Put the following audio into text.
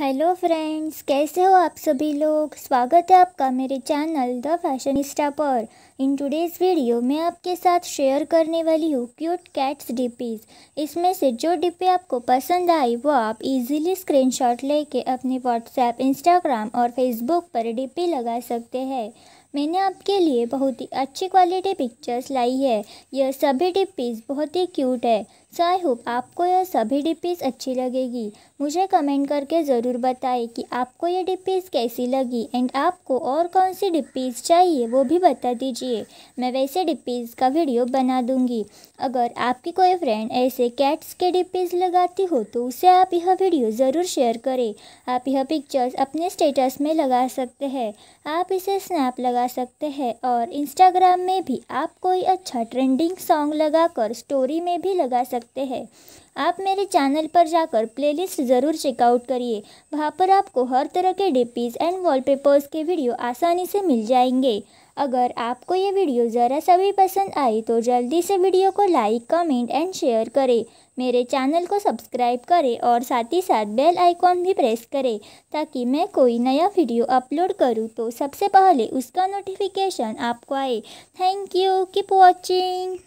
hello friends कैसे हो आप सभी लोग स्वागत है आपका मेरे चैनल द फैशनिस्टा पर इन टुडेज़ वीडियो मैं आपके साथ शेयर करने वाली हूँ क्यूट कैट्स डिपीज़ इसमें से जो डिपी आपको पसंद आई वो आप इजीली स्क्रीनशॉट लेके अपने व्हाट्सएप इंस्टाग्राम और फेसबुक पर डिपी लगा सकते हैं मैंने आपके लिए बहुत ही अच्छी क्वालिटी पिक्चर्स लाई है यह सभी डिप बहुत ही क्यूट है सो आई होप आपको यह सभी डिप अच्छी लगेगी मुझे कमेंट करके ज़रूर बताएं कि आपको यह डिप कैसी लगी एंड आपको और कौन सी डिप चाहिए वो भी बता दीजिए मैं वैसे डिप्पीज़ का वीडियो बना दूँगी अगर आपकी कोई फ्रेंड ऐसे कैट्स के डिप्पीज लगाती हो तो उसे आप यह वीडियो ज़रूर शेयर करें आप यह पिक्चर्स अपने स्टेटस में लगा सकते हैं आप इसे स्नैप लगा लगा सकते हैं और इंस्टाग्राम में भी आप कोई अच्छा ट्रेंडिंग सॉन्ग लगाकर स्टोरी में भी लगा सकते हैं आप मेरे चैनल पर जाकर प्लेलिस्ट ज़रूर चेकआउट करिए वहाँ पर आपको हर तरह के डिपीज़ एंड वॉलपेपर्स के वीडियो आसानी से मिल जाएंगे अगर आपको ये वीडियो ज़रा सभी पसंद आई तो जल्दी से वीडियो को लाइक कमेंट एंड शेयर करें मेरे चैनल को सब्सक्राइब करें और साथ ही साथ बेल आइकॉन भी प्रेस करें ताकि मैं कोई नया वीडियो अपलोड करूँ तो सबसे पहले उसका नोटिफिकेशन आपको आए थैंक यू कीप वॉचिंग